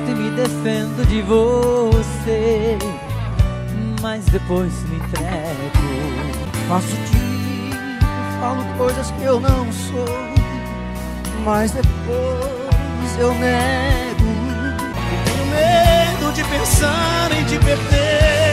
e me defendo de você. Mas depois me entrego. Faço tipo, falo coisas que eu não sou. Mas depois eu nego. E tenho medo de pensar em te perder.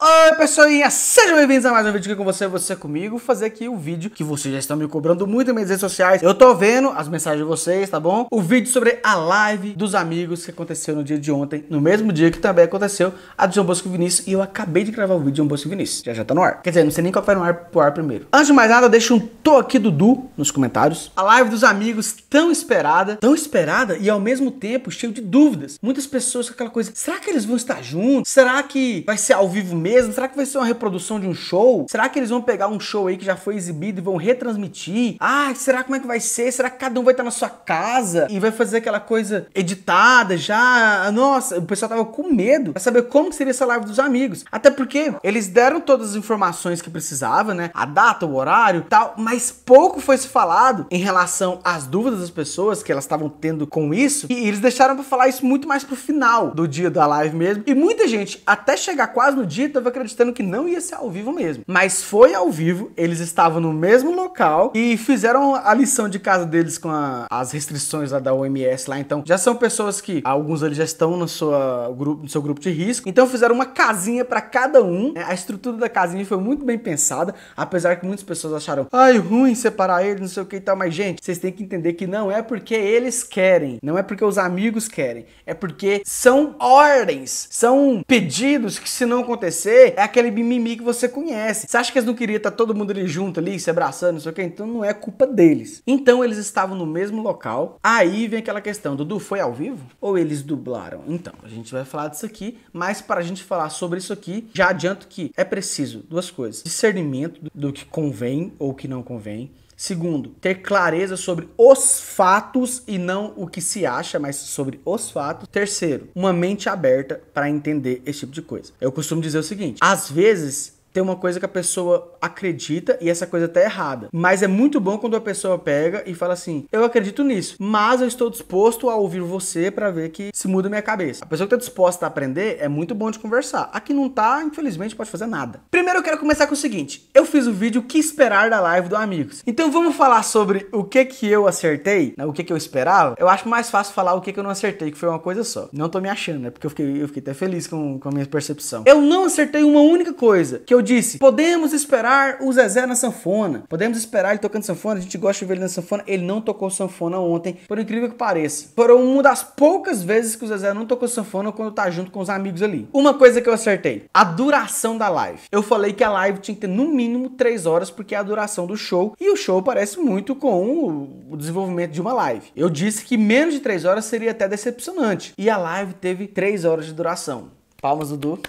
Oi pessoinha, sejam bem-vindos a mais um vídeo aqui com você, e você comigo, Vou fazer aqui o um vídeo que vocês já estão me cobrando muito nas minhas redes sociais, eu tô vendo as mensagens de vocês, tá bom? O vídeo sobre a live dos amigos que aconteceu no dia de ontem, no mesmo dia que também aconteceu a do João Bosco e Vinícius e eu acabei de gravar o vídeo de João Bosco e Vinícius, já já tá no ar, quer dizer, não sei nem qual vai no ar pro ar primeiro. Antes de mais nada, deixa um tô aqui Dudu nos comentários, a live dos amigos tão esperada, tão esperada e ao mesmo tempo cheio de dúvidas, muitas pessoas com aquela coisa, será que eles vão estar juntos? Será que vai ser ao vivo mesmo? mesmo? Será que vai ser uma reprodução de um show? Será que eles vão pegar um show aí que já foi exibido e vão retransmitir? Ah, será como é que vai ser? Será que cada um vai estar na sua casa e vai fazer aquela coisa editada já? Nossa, o pessoal tava com medo pra saber como seria essa live dos amigos. Até porque eles deram todas as informações que precisava, né? A data, o horário tal, mas pouco foi se falado em relação às dúvidas das pessoas que elas estavam tendo com isso. E eles deixaram pra falar isso muito mais pro final do dia da live mesmo. E muita gente, até chegar quase no dia, tava acreditando que não ia ser ao vivo mesmo. Mas foi ao vivo, eles estavam no mesmo local e fizeram a lição de casa deles com a, as restrições lá da OMS lá. Então, já são pessoas que alguns ali já estão no, sua, grupo, no seu grupo de risco. Então, fizeram uma casinha para cada um. Né? A estrutura da casinha foi muito bem pensada, apesar que muitas pessoas acharam, ai, ruim separar eles, não sei o que e tal. Mas, gente, vocês têm que entender que não é porque eles querem, não é porque os amigos querem, é porque são ordens, são pedidos que, se não acontecer, você é aquele mimimi que você conhece. Você acha que eles não queriam estar tá todo mundo ali junto ali, se abraçando, não sei o que? Então não é culpa deles. Então eles estavam no mesmo local. Aí vem aquela questão: Dudu foi ao vivo? Ou eles dublaram? Então, a gente vai falar disso aqui, mas para a gente falar sobre isso aqui, já adianto que é preciso duas coisas: discernimento do que convém ou que não convém Segundo, ter clareza sobre os fatos e não o que se acha, mas sobre os fatos. Terceiro, uma mente aberta para entender esse tipo de coisa. Eu costumo dizer o seguinte: às vezes tem uma coisa que a pessoa acredita e essa coisa tá errada. Mas é muito bom quando a pessoa pega e fala assim: "Eu acredito nisso, mas eu estou disposto a ouvir você para ver que se muda minha cabeça". A pessoa que tá disposta a aprender é muito bom de conversar. A que não tá, infelizmente, pode fazer nada. Primeiro eu quero começar com o seguinte: eu fiz o vídeo que esperar da live do Amigos. Então vamos falar sobre o que que eu acertei, né? o que que eu esperava. Eu acho mais fácil falar o que que eu não acertei, que foi uma coisa só. Não tô me achando, né? Porque eu fiquei, eu fiquei até feliz com, com a minha percepção. Eu não acertei uma única coisa que eu eu disse, podemos esperar o Zezé na sanfona, podemos esperar ele tocando sanfona, a gente gosta de ver ele na sanfona, ele não tocou sanfona ontem, por incrível que pareça. foram uma das poucas vezes que o Zezé não tocou sanfona quando tá junto com os amigos ali. Uma coisa que eu acertei, a duração da live. Eu falei que a live tinha que ter no mínimo três horas, porque é a duração do show, e o show parece muito com o desenvolvimento de uma live. Eu disse que menos de três horas seria até decepcionante, e a live teve três horas de duração. Palmas, Dudu.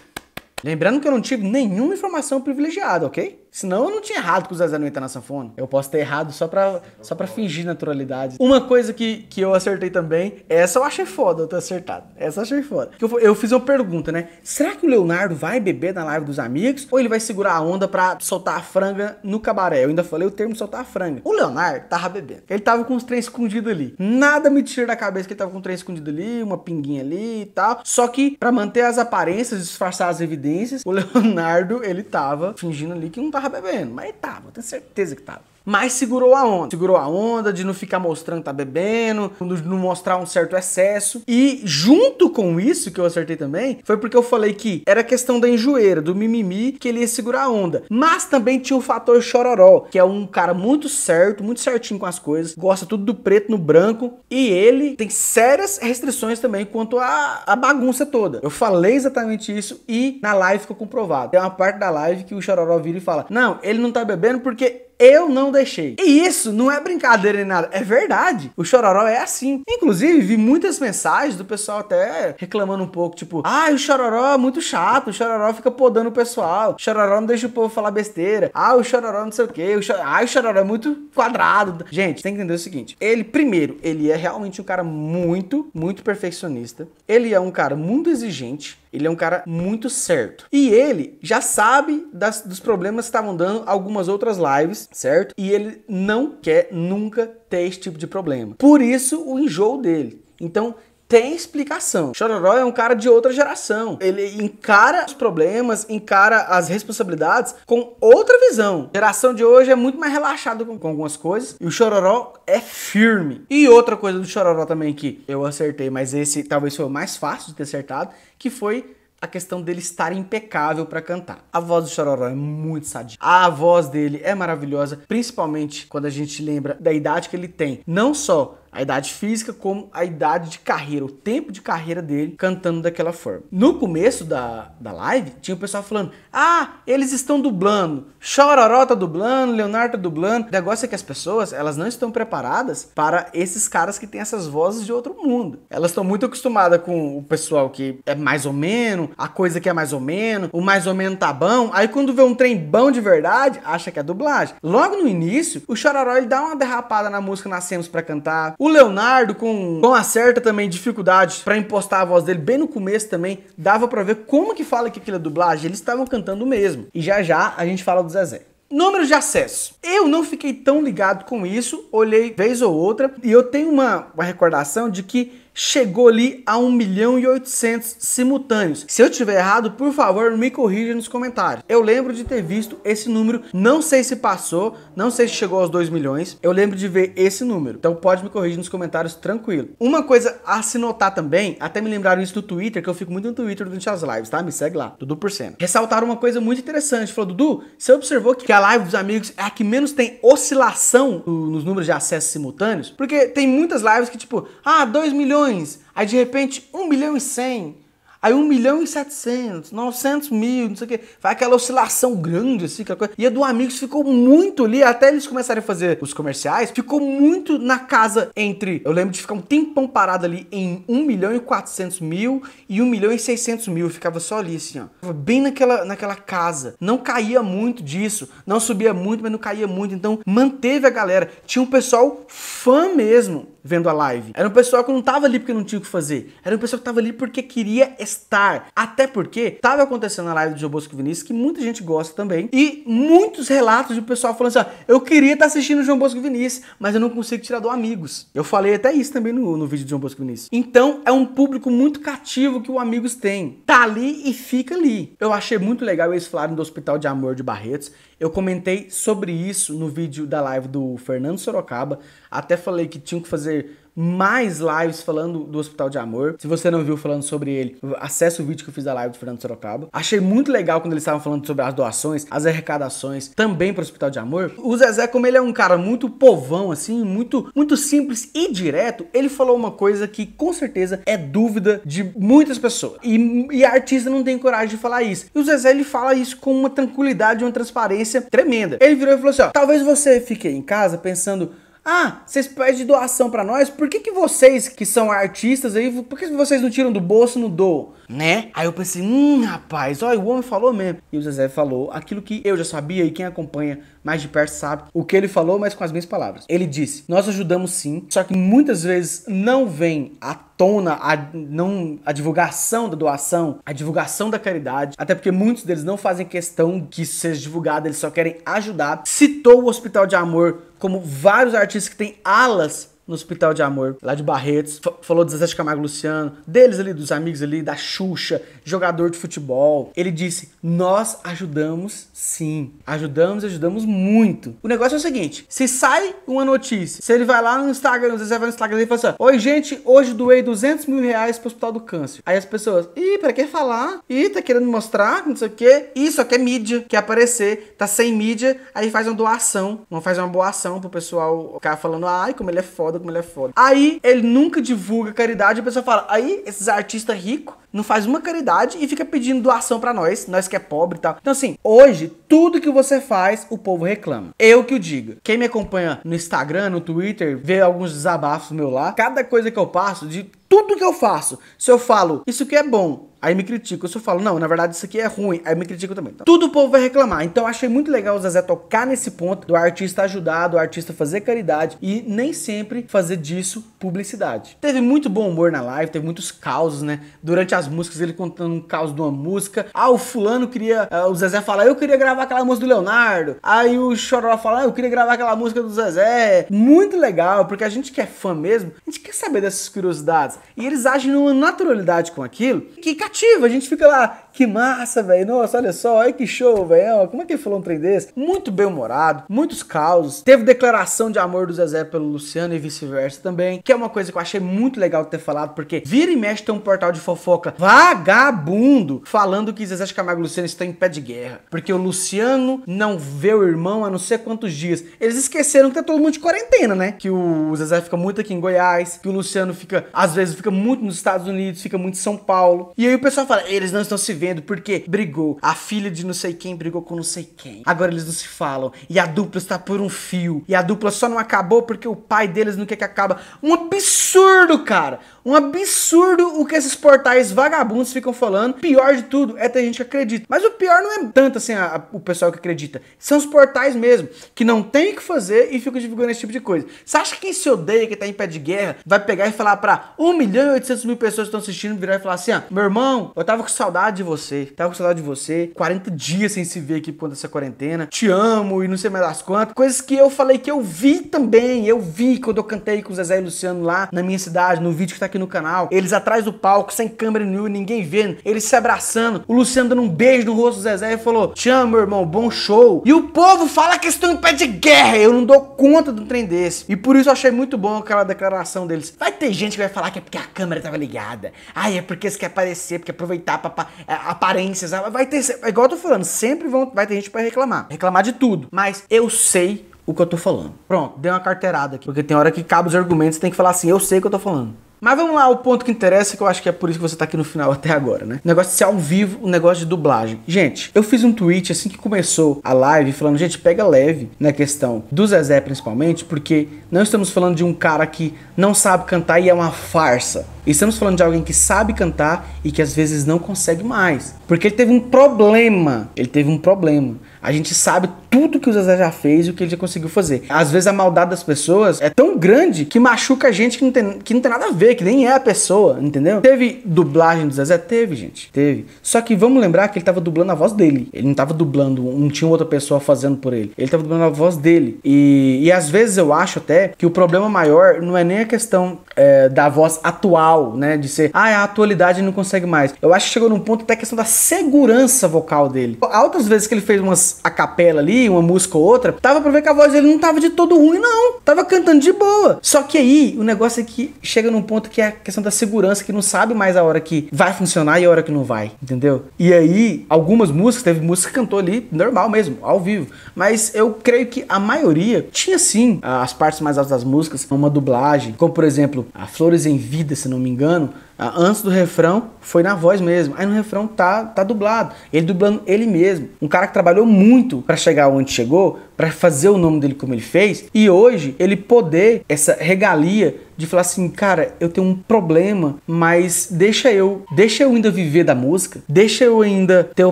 Lembrando que eu não tive nenhuma informação privilegiada, ok? Senão eu não tinha errado que o Zezé não entra na sanfona. Eu posso ter errado só pra, só pra fingir naturalidade. Uma coisa que, que eu acertei também, essa eu achei foda eu ter acertado. Essa eu achei foda. Eu, eu fiz uma pergunta, né? Será que o Leonardo vai beber na live dos amigos? Ou ele vai segurar a onda pra soltar a franga no cabaré? Eu ainda falei o termo soltar a franga. O Leonardo tava bebendo. Ele tava com os três escondidos ali. Nada me tira da cabeça que ele tava com três escondidos ali, uma pinguinha ali e tal. Só que, pra manter as aparências, disfarçar as evidências, o Leonardo, ele tava fingindo ali que não tava tava bebendo, mas tava, tenho certeza que tava mas segurou a onda. Segurou a onda de não ficar mostrando que tá bebendo, de não mostrar um certo excesso. E junto com isso que eu acertei também, foi porque eu falei que era questão da enjoeira, do mimimi, que ele ia segurar a onda. Mas também tinha o fator chororó, que é um cara muito certo, muito certinho com as coisas, gosta tudo do preto no branco, e ele tem sérias restrições também quanto à, à bagunça toda. Eu falei exatamente isso e na live ficou comprovado. Tem uma parte da live que o chororó vira e fala: Não, ele não tá bebendo porque eu não deixei. E isso não é brincadeira nem nada, é verdade. O Chororó é assim. Inclusive, vi muitas mensagens do pessoal até reclamando um pouco, tipo, ah, o Chororó é muito chato, o Chororó fica podando o pessoal, o Chororó não deixa o povo falar besteira, ah, o Chororó não sei o quê, o Chororó... ah, o Chororó é muito quadrado. Gente, tem que entender o seguinte, ele, primeiro, ele é realmente um cara muito, muito perfeccionista, ele é um cara muito exigente, ele é um cara muito certo. E ele já sabe das, dos problemas que estavam dando algumas outras lives, certo? E ele não quer nunca ter esse tipo de problema. Por isso o enjoo dele. Então, tem explicação. Chororó é um cara de outra geração. Ele encara os problemas, encara as responsabilidades com outra visão. A geração de hoje é muito mais relaxada com, com algumas coisas e o Chororó é firme. E outra coisa do Chororó também que eu acertei, mas esse talvez foi o mais fácil de ter acertado, que foi a questão dele estar impecável para cantar. A voz do Chororó é muito sadia. A voz dele é maravilhosa, principalmente quando a gente lembra da idade que ele tem, não só a idade física como a idade de carreira, o tempo de carreira dele cantando daquela forma. No começo da, da live, tinha o pessoal falando: ah, eles estão dublando, Chororó tá dublando, Leonardo tá dublando. O negócio é que as pessoas, elas não estão preparadas para esses caras que têm essas vozes de outro mundo. Elas estão muito acostumadas com o pessoal que é mais ou menos, a coisa que é mais ou menos, o mais ou menos tá bom. Aí quando vê um trem bom de verdade, acha que é dublagem. Logo no início, o Chororó ele dá uma derrapada na música Nascemos para Cantar, o Leonardo, com, com uma certa também dificuldade para impostar a voz dele, bem no começo também, dava para ver como que fala que aquilo é dublagem. Eles estavam cantando mesmo. E já já a gente fala do Zezé. Número de acesso. Eu não fiquei tão ligado com isso, olhei vez ou outra, e eu tenho uma, uma recordação de que chegou ali a 1 milhão e 800 simultâneos. Se eu tiver errado, por favor, me corrija nos comentários. Eu lembro de ter visto esse número, não sei se passou, não sei se chegou aos 2 milhões. Eu lembro de ver esse número. Então pode me corrigir nos comentários tranquilo. Uma coisa a se notar também, até me lembraram isso do Twitter, que eu fico muito no Twitter durante as lives, tá? Me segue lá, Dudu por cento. Ressaltaram uma coisa muito interessante, falou Dudu, você observou que a live dos amigos é a que menos tem oscilação nos números de acessos simultâneos? Porque tem muitas lives que tipo, ah, 2 milhões milhões, aí de repente 1 milhão e 100, aí 1 milhão e 700, 900 mil, não sei o que. Vai aquela oscilação grande, assim, aquela coisa. E a do Amigos ficou muito ali, até eles começarem a fazer os comerciais, ficou muito na casa entre, eu lembro de ficar um tempão parado ali em 1 milhão e 400 mil e 1 milhão e 600 mil, eu ficava só ali, assim, ó. Bem naquela, naquela casa. Não caía muito disso, não subia muito, mas não caía muito, então manteve a galera. Tinha um pessoal fã mesmo vendo a live. Era um pessoal que não tava ali porque não tinha o que fazer. Era um pessoal que tava ali porque queria estar. Até porque tava acontecendo a live do João Bosco Vinícius, que muita gente gosta também. E muitos relatos de pessoal falando assim: ó, eu queria estar tá assistindo o João Bosco Vinícius, mas eu não consigo tirar do Amigos. Eu falei até isso também no, no vídeo do João Bosco Vinícius. Então é um público muito cativo que o Amigos tem. Tá ali e fica ali. Eu achei muito legal eles falarem do Hospital de Amor de Barretos. Eu comentei sobre isso no vídeo da live do Fernando Sorocaba. Até falei que tinha que fazer fazer mais lives falando do Hospital de Amor. Se você não viu falando sobre ele, acesse o vídeo que eu fiz da live do Fernando Sorocaba. Achei muito legal quando eles estavam falando sobre as doações, as arrecadações, também para o Hospital de Amor. O Zezé, como ele é um cara muito povão, assim, muito, muito simples e direto, ele falou uma coisa que com certeza é dúvida de muitas pessoas. E, e a artista não tem coragem de falar isso. E o Zezé, ele fala isso com uma tranquilidade, uma transparência tremenda. Ele virou e falou assim: ó, talvez você fique em casa pensando. Ah, vocês pedem doação para nós? Por que, que vocês que são artistas aí, por que vocês não tiram do bolso e não doam? né? Aí eu pensei, hum, rapaz, olha, o homem falou mesmo. E o Zezé falou aquilo que eu já sabia e quem acompanha mais de perto sabe o que ele falou, mas com as mesmas palavras. Ele disse: Nós ajudamos sim, só que muitas vezes não vem à tona a, não, a divulgação da doação, a divulgação da caridade, até porque muitos deles não fazem questão que isso seja divulgado, eles só querem ajudar. Citou o Hospital de Amor como vários artistas que têm alas no Hospital de Amor, lá de Barretos. F falou do Zezé de Camargo Luciano, deles ali, dos amigos ali, da Xuxa, jogador de futebol. Ele disse: Nós ajudamos sim. Ajudamos, ajudamos muito. O negócio é o seguinte: se sai uma notícia, se ele vai lá no Instagram, o Zezé vai no Instagram e fala assim: Oi, gente, hoje doei 200 mil reais pro Hospital do Câncer. Aí as pessoas, ih, pra que falar? Ih, tá querendo mostrar, não sei o quê. Isso aqui é mídia, quer aparecer, tá sem mídia, aí faz uma doação, não faz uma boa ação pro pessoal ficar falando, ai, como ele é foda foda, como ele é foda. Aí ele nunca divulga caridade, a pessoa fala, aí esses artistas ricos não faz uma caridade e fica pedindo doação para nós, nós que é pobre e tal. Então assim, hoje, tudo que você faz, o povo reclama. Eu que o diga. Quem me acompanha no Instagram, no Twitter, vê alguns desabafos meu lá. Cada coisa que eu passo, de tudo que eu faço, se eu falo, isso que é bom, Aí me critico, Se eu falo, não, na verdade isso aqui é ruim, aí me critico também. Então, tudo o povo vai reclamar. Então eu achei muito legal o Zezé tocar nesse ponto do artista ajudar, do artista fazer caridade e nem sempre fazer disso publicidade. Teve muito bom humor na live, teve muitos causos, né? Durante as músicas, ele contando um caos de uma música. Ah, o fulano queria. Uh, o Zezé fala, eu queria gravar aquela música do Leonardo. Aí o Chororó fala, ah, eu queria gravar aquela música do Zezé. Muito legal, porque a gente que é fã mesmo, a gente quer saber dessas curiosidades. E eles agem numa naturalidade com aquilo que negativa. A gente fica lá que massa, velho. Nossa, olha só, olha que show, velho. Como é que ele falou um trem desse? Muito bem-humorado, muitos causos. Teve declaração de amor do Zezé pelo Luciano e vice-versa também, que é uma coisa que eu achei muito legal ter falado, porque vira e mexe tem um portal de fofoca vagabundo falando que Zezé de Camargo e Luciano estão em pé de guerra, porque o Luciano não vê o irmão há não sei quantos dias. Eles esqueceram que tá todo mundo de quarentena, né? Que o Zezé fica muito aqui em Goiás, que o Luciano fica, às vezes, fica muito nos Estados Unidos, fica muito em São Paulo. E aí o pessoal fala, eles não estão se vendo porque brigou. A filha de não sei quem brigou com não sei quem. Agora eles não se falam. E a dupla está por um fio. E a dupla só não acabou porque o pai deles não quer que acaba. Um absurdo, cara. Um absurdo o que esses portais vagabundos ficam falando. Pior de tudo é ter gente que acredita. Mas o pior não é tanto assim a, a, o pessoal que acredita. São os portais mesmo, que não tem o que fazer e ficam divulgando esse tipo de coisa. Você acha que quem se odeia, que tá em pé de guerra, vai pegar e falar pra 1 milhão e 800 mil pessoas que estão assistindo, virar e falar assim: ah, meu irmão, eu tava com saudade de você você. Tava com saudade de você. 40 dias sem se ver aqui por conta dessa quarentena. Te amo e não sei mais das quantas. Coisas que eu falei que eu vi também. Eu vi quando eu cantei com o Zezé e o Luciano lá na minha cidade, no vídeo que tá aqui no canal. Eles atrás do palco, sem câmera nenhuma, ninguém vendo. Eles se abraçando. O Luciano dando um beijo no rosto do Zezé e falou: Te amo, irmão, bom show. E o povo fala que estão em pé de guerra. Eu não dou conta de um trem desse. E por isso eu achei muito bom aquela declaração deles. Vai ter gente que vai falar que é porque a câmera tava ligada. Ai, é porque você quer aparecer, porque aproveitar pra, pra, é, aparências. Vai ter, é igual eu tô falando, sempre vão, vai ter gente para reclamar. Reclamar de tudo. Mas eu sei o que eu tô falando. Pronto, dei uma carteirada aqui. Porque tem hora que cabe os argumentos, tem que falar assim, eu sei o que eu tô falando. Mas vamos lá, o ponto que interessa, que eu acho que é por isso que você tá aqui no final até agora, né? O negócio de ser ao vivo, o negócio de dublagem. Gente, eu fiz um tweet assim que começou a live falando, gente, pega leve na questão do Zezé principalmente, porque não estamos falando de um cara que não sabe cantar e é uma farsa estamos falando de alguém que sabe cantar e que às vezes não consegue mais. Porque ele teve um problema. Ele teve um problema. A gente sabe tudo que o Zezé já fez e o que ele já conseguiu fazer. Às vezes a maldade das pessoas é tão grande que machuca a gente que não tem, que não tem nada a ver, que nem é a pessoa, entendeu? Teve dublagem do Zezé? Teve, gente. Teve. Só que vamos lembrar que ele estava dublando a voz dele. Ele não estava dublando, não tinha outra pessoa fazendo por ele. Ele estava dublando a voz dele. E, e às vezes eu acho até que o problema maior não é nem a questão é, da voz atual vocal, né? De ser, ah, a atualidade não consegue mais. Eu acho que chegou num ponto até a questão da segurança vocal dele. Altas vezes que ele fez umas a capela ali, uma música ou outra, tava pra ver que a voz dele não tava de todo ruim, não. Tava cantando de boa. Só que aí, o negócio é que chega num ponto que é a questão da segurança, que não sabe mais a hora que vai funcionar e a hora que não vai, entendeu? E aí, algumas músicas, teve música que cantou ali, normal mesmo, ao vivo. Mas eu creio que a maioria tinha sim as partes mais altas das músicas, uma dublagem, como por exemplo, a Flores em Vida, se não não me engano, antes do refrão foi na voz mesmo. Aí no refrão tá, tá dublado. Ele dublando ele mesmo. Um cara que trabalhou muito para chegar onde chegou, para fazer o nome dele como ele fez, e hoje ele poder essa regalia de falar assim, cara, eu tenho um problema, mas deixa eu, deixa eu ainda viver da música, deixa eu ainda ter o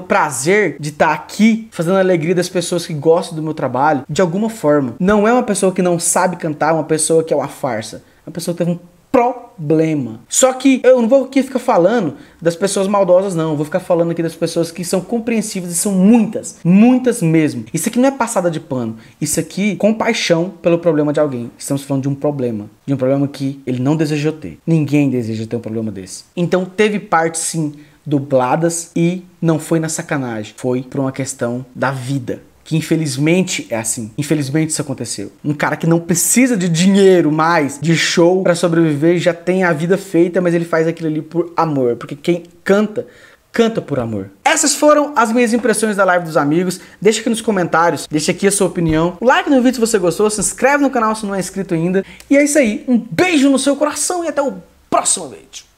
prazer de estar tá aqui fazendo a alegria das pessoas que gostam do meu trabalho, de alguma forma. Não é uma pessoa que não sabe cantar, uma pessoa que é uma farsa. Uma pessoa que teve um problema. Só que eu não vou aqui ficar falando das pessoas maldosas, não. Eu vou ficar falando aqui das pessoas que são compreensivas e são muitas, muitas mesmo. Isso aqui não é passada de pano. Isso aqui, compaixão pelo problema de alguém. Estamos falando de um problema. De um problema que ele não desejou ter. Ninguém deseja ter um problema desse. Então teve parte, sim, dubladas e não foi na sacanagem. Foi por uma questão da vida que infelizmente é assim. Infelizmente isso aconteceu. Um cara que não precisa de dinheiro mais, de show para sobreviver, já tem a vida feita, mas ele faz aquilo ali por amor, porque quem canta canta por amor. Essas foram as minhas impressões da live dos amigos. Deixa aqui nos comentários, deixa aqui a sua opinião. Like no vídeo se você gostou, se inscreve no canal se não é inscrito ainda. E é isso aí. Um beijo no seu coração e até o próximo vídeo.